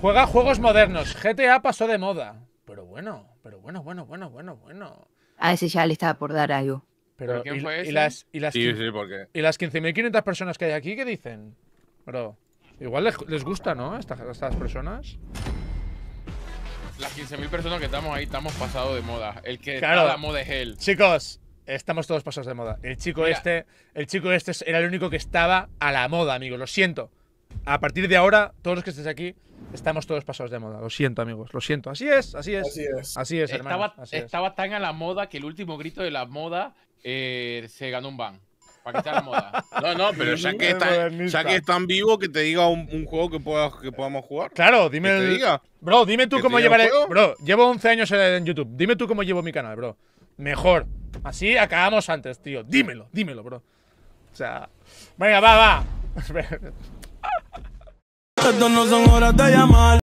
Juega juegos modernos. GTA pasó de moda. Pero bueno, pero bueno, bueno, bueno, bueno, bueno. A ese ya le estaba por dar algo. Pero, y, fue las, sí, 15.500 personas que hay aquí, ¿qué dicen? Bro, igual les, gusta, ¿no? Estas, estas personas las 15.000 personas que estamos ahí estamos pasados de moda. El que claro. la moda es él. Chicos, Estamos todos pasados de moda. El chico este, el chico este era el único que estaba a la moda, amigos. Lo siento. A partir de ahora, todos los que estéis aquí, estamos todos pasados de moda. Lo siento, amigos. Lo siento. Así es, así es. Así es, estaba, tan a la moda que el último grito de la moda eh, se ganó un ban. Para que la moda. No, no, pero ya que, ya que es tan vivo que te diga un, juego que, que podamos jugar. Claro, dime. diga. Bro, dime tú cómo llevaré. Bro, llevo 11 años en YouTube. Dime tú cómo llevo mi canal, bro. Mejor. Así acabamos antes, tío. Dímelo, dímelo, bro. O sea. Venga, va, va. son horas de